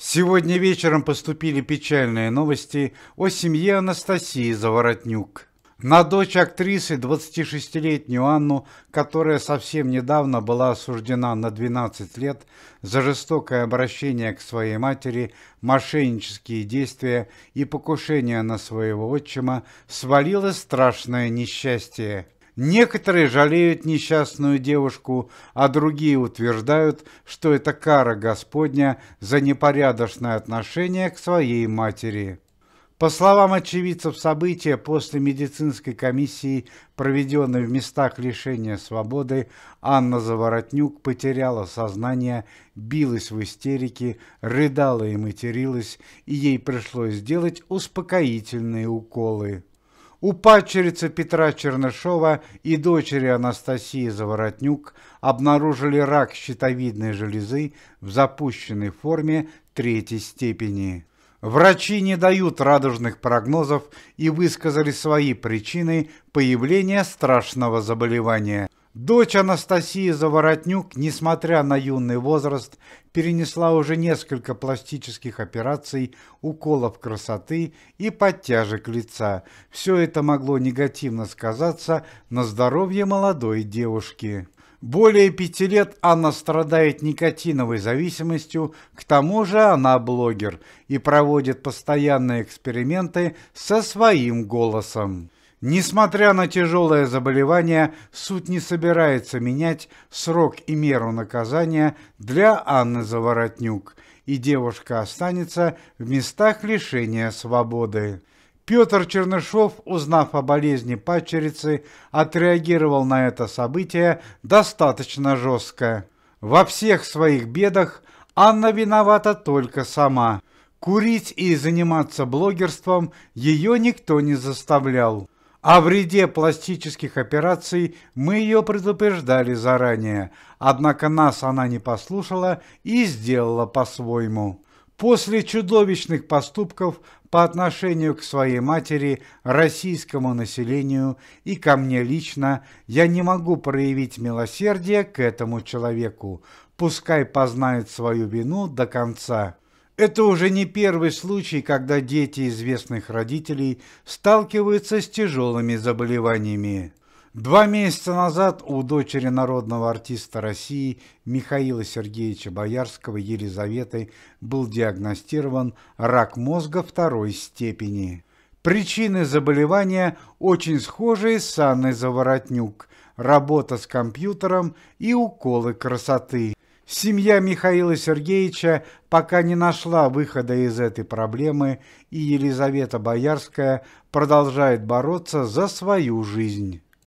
Сегодня вечером поступили печальные новости о семье Анастасии Заворотнюк. На дочь актрисы, 26-летнюю Анну, которая совсем недавно была осуждена на 12 лет за жестокое обращение к своей матери, мошеннические действия и покушение на своего отчима, свалилось страшное несчастье. Некоторые жалеют несчастную девушку, а другие утверждают, что это кара Господня за непорядочное отношение к своей матери. По словам очевидцев события, после медицинской комиссии, проведенной в местах лишения свободы, Анна Заворотнюк потеряла сознание, билась в истерике, рыдала и материлась, и ей пришлось сделать успокоительные уколы. У падчерицы Петра Чернышова и дочери Анастасии Заворотнюк обнаружили рак щитовидной железы в запущенной форме третьей степени. Врачи не дают радужных прогнозов и высказали свои причины появления страшного заболевания – Дочь Анастасии Заворотнюк, несмотря на юный возраст, перенесла уже несколько пластических операций, уколов красоты и подтяжек лица. Все это могло негативно сказаться на здоровье молодой девушки. Более пяти лет Анна страдает никотиновой зависимостью, к тому же она блогер и проводит постоянные эксперименты со своим голосом. Несмотря на тяжелое заболевание, суд не собирается менять срок и меру наказания для Анны Заворотнюк, и девушка останется в местах лишения свободы. Петр Чернышов, узнав о болезни падчерицы, отреагировал на это событие достаточно жестко. Во всех своих бедах Анна виновата только сама. Курить и заниматься блогерством ее никто не заставлял. О вреде пластических операций мы ее предупреждали заранее, однако нас она не послушала и сделала по-своему. После чудовищных поступков по отношению к своей матери, российскому населению и ко мне лично, я не могу проявить милосердие к этому человеку. Пускай познает свою вину до конца. Это уже не первый случай, когда дети известных родителей сталкиваются с тяжелыми заболеваниями. Два месяца назад у дочери народного артиста России Михаила Сергеевича Боярского Елизаветы был диагностирован рак мозга второй степени. Причины заболевания очень схожие с Анной Заворотнюк – работа с компьютером и уколы красоты – Семья Михаила Сергеевича пока не нашла выхода из этой проблемы, и Елизавета Боярская продолжает бороться за свою жизнь.